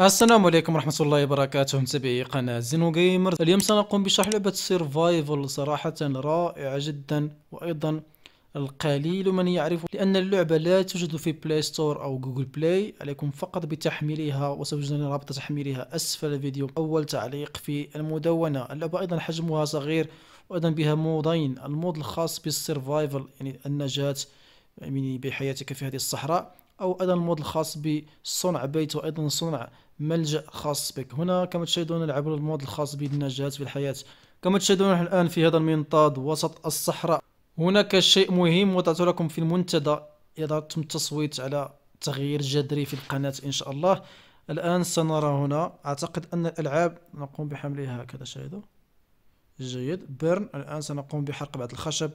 السلام عليكم ورحمة الله وبركاته متابعي قناة زينو جيمر اليوم سنقوم بشرح لعبة سيرفايفل صراحة رائعة جدا وأيضا القليل من يعرف لأن اللعبة لا توجد في بلاي ستور أو جوجل بلاي عليكم فقط بتحميلها وسوجدون رابط تحميلها أسفل الفيديو أول تعليق في المدونة اللعبة أيضا حجمها صغير وأيضا بها مودين المود الخاص بالسيرفايفل يعني النجاة يعني بحياتك في هذه الصحراء أو أيضا المود الخاص بصنع بيت وأيضا صنع ملجأ خاص بك هنا كما تشاهدون العبر المود الخاص بالنجاة في الحياة كما تشاهدون نحن الآن في هذا المنطاد وسط الصحراء هناك شيء مهم وضعته لكم في المنتدى إذا تم التصويت على تغيير جذري في القناة إن شاء الله الآن سنرى هنا أعتقد أن الألعاب نقوم بحملها هكذا شاهدوا جيد بيرن الآن سنقوم بحرق بعض الخشب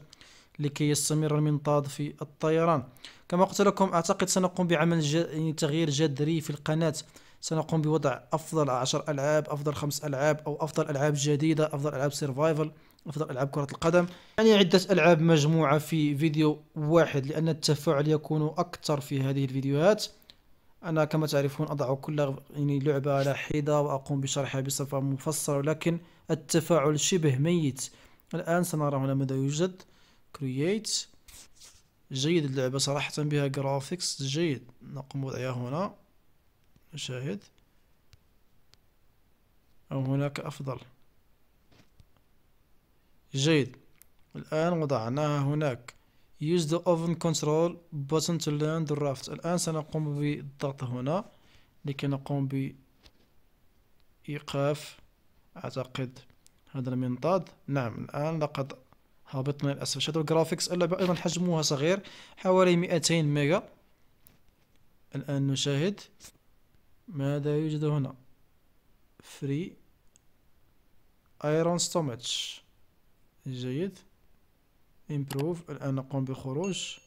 لكي يستمر المنطاد في الطيران كما قلت لكم أعتقد سنقوم بعمل ج... يعني تغيير جذري في القناة سنقوم بوضع أفضل عشر ألعاب أفضل خمس ألعاب أو أفضل ألعاب جديدة أفضل ألعاب سيرفايفل أفضل ألعاب كرة القدم يعني عدة ألعاب مجموعة في فيديو واحد لأن التفاعل يكون أكثر في هذه الفيديوهات أنا كما تعرفون أضع كل يعني لعبة على حدة وأقوم بشرحها بصفة مفصلة ولكن التفاعل شبه ميت الآن سنرى هنا ماذا يوجد create جيد اللعبة صراحة بها جرافيكس جيد نقوم بوضعها هنا نشاهد أو هناك أفضل جيد الآن وضعناها هناك use the oven control button to learn the raft الآن سنقوم بالضغط هنا لكي نقوم بإيقاف أعتقد هذا المنطاد نعم الآن لقد هبطنا للأسف شادو جرافيكس اللعبة أيضا حجمها صغير حوالي 200 ميجا الآن نشاهد ماذا يوجد هنا فري ايرون ستوماتش جيد امبروف الان نقوم بخروج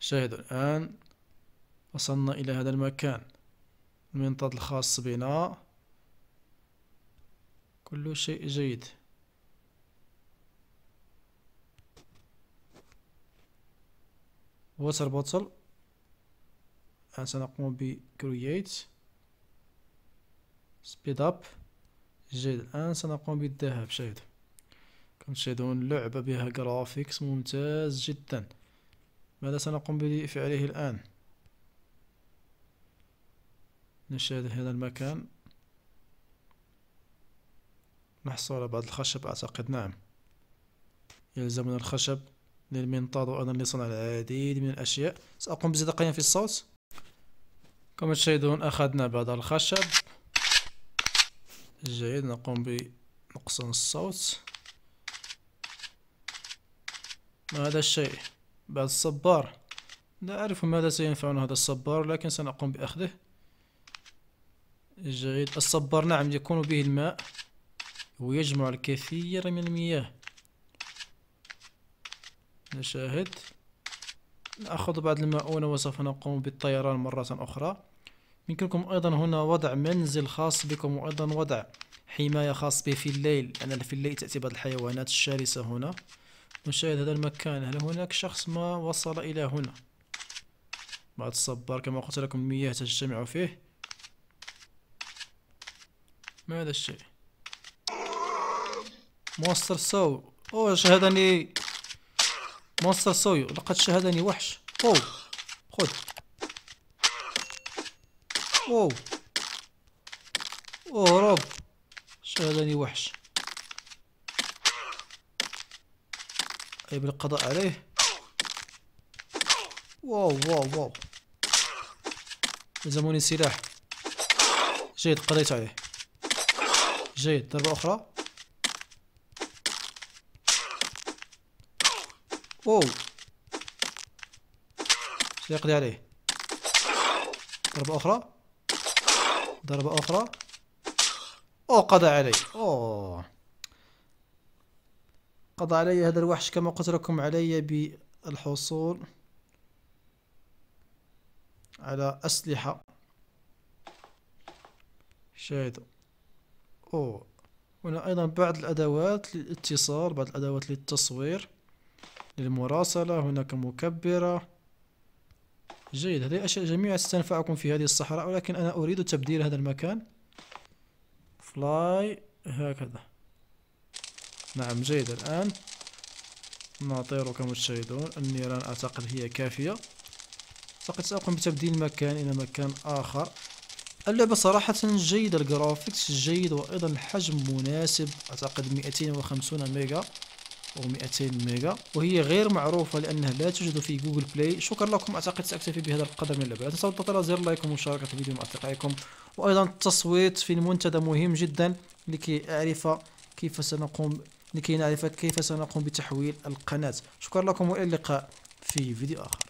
شاهدوا الان وصلنا الى هذا المكان المنطاد الخاص بنا كل شيء جيد واتر بوتل سنقوم ب create speed up جيد الآن سنقوم بالذهاب شاهد كما تشاهدون لعبة بها جرافيكس ممتاز جدا ماذا سنقوم بفعله الآن نشاهد هذا المكان نحصل على بعض الخشب أعتقد نعم يلزمنا الخشب للمنطاد وانا لصنع العديد من الأشياء سأقوم بزيادة قليلا في الصوت كما تشاهدون أخذنا بعض الخشب جيد نقوم بنقص الصوت ما هذا الشيء بعد الصبار لا أعرف ماذا سينفعنا هذا الصبار لكن سنقوم بأخذه جيد الصبار نعم يكون به الماء ويجمع الكثير من المياه نشاهد نأخذ بعض المؤونة وسوف نقوم بالطيران مرة أخرى يمكنكم أيضا هنا وضع منزل خاص بكم وأيضا وضع حماية خاص به في الليل لأن في الليل تأتي بعض الحيوانات الشرسة هنا نشاهد هذا المكان هل هناك شخص ما وصل إلى هنا بعد الصبار كما قلت لكم المياه تجتمع فيه ما هذا الشيء مونستر سو أوه شاهدني مونستر سو لقد شاهدني وحش أوه خذ أوه رب شادني وحش اي طيب القضاء عليه واو واو واو يلزموني سلاح جيد قضيت عليه جيد ضربة أخرى واو سيقضي عليه ضربة أخرى ضربة أخرى أوه قضى علي أوه قضى علي هذا الوحش كما قلت لكم علي بالحصول على أسلحة شاهدوا أوه هنا أيضا بعض الأدوات للاتصال بعض الأدوات للتصوير للمراسلة هناك مكبرة جيد هذه أشياء جميعها ستنفعكم في هذه الصحراء ولكن أنا أريد تبديل هذا المكان فلاي هكذا نعم جيد الآن نطير كما تشاهدون النيران أعتقد هي كافية فقد سأقوم بتبديل مكان إلى مكان آخر اللعبة صراحة جيدة الجرافيكس جيد وأيضا الحجم مناسب أعتقد 250 ميجا و200 ميجا وهي غير معروفة لأنها لا توجد في جوجل بلاي شكرا لكم أعتقد سأكتفي بهذا القدر من اللعبه لا تنسوا الضغط على زر لايك ومشاركة الفيديو مع أصدقائكم وأيضا التصويت في المنتدى مهم جدا لكي أعرف كيف سنقوم لكي نعرف كيف سنقوم بتحويل القناة شكرا لكم وإلى اللقاء في فيديو آخر